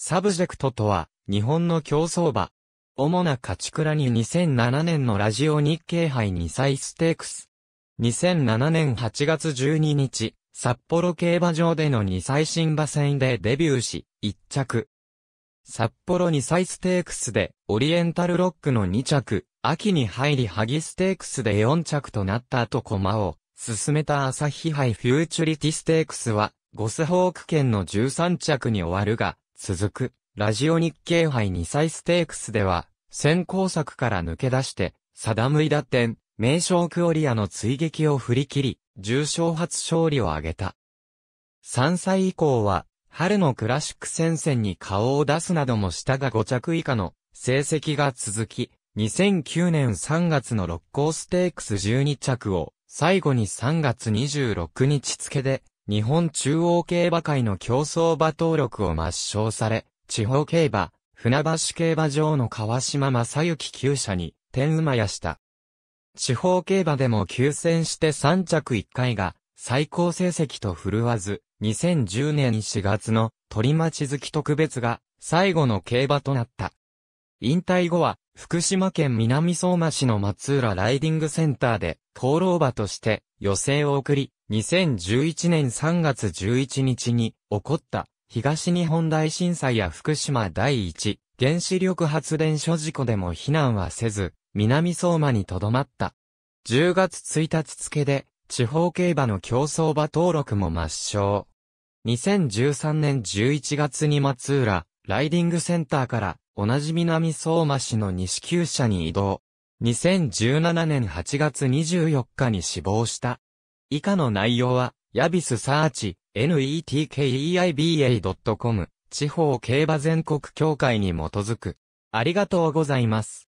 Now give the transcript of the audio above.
サブジェクトとは、日本の競争馬。主な勝ち倉に2007年のラジオ日経杯2歳ステークス。2007年8月12日、札幌競馬場での2歳新馬戦でデビューし、1着。札幌2歳ステークスで、オリエンタルロックの2着、秋に入り萩ステークスで4着となった後駒を、進めた朝日杯フューチュリティステークスは、ゴスホーク県の13着に終わるが、続く、ラジオ日経杯2歳ステークスでは、先行作から抜け出して、サダムイダテン、名称クオリアの追撃を振り切り、重賞初勝利を挙げた。3歳以降は、春のクラシック戦線に顔を出すなどもしたが5着以下の成績が続き、2009年3月の六甲ステークス12着を、最後に3月26日付で日本中央競馬会の競争馬登録を抹消され、地方競馬、船橋競馬場の川島正幸厩舎に、天馬やした。地方競馬でも休戦して3着1回が、最高成績と振るわず、2010年4月の鳥町月特別が、最後の競馬となった。引退後は、福島県南相馬市の松浦ライディングセンターで、功労馬として予選を送り、2011年3月11日に起こった東日本大震災や福島第一原子力発電所事故でも避難はせず、南相馬に留まった。10月1日付で、地方競馬の競争馬登録も抹消。2013年11月に松浦、ライディングセンターから同じ南相馬市の西急車に移動。2017年8月24日に死亡した。以下の内容は、ヤビスサーチ、netkeiba.com、地方競馬全国協会に基づく。ありがとうございます。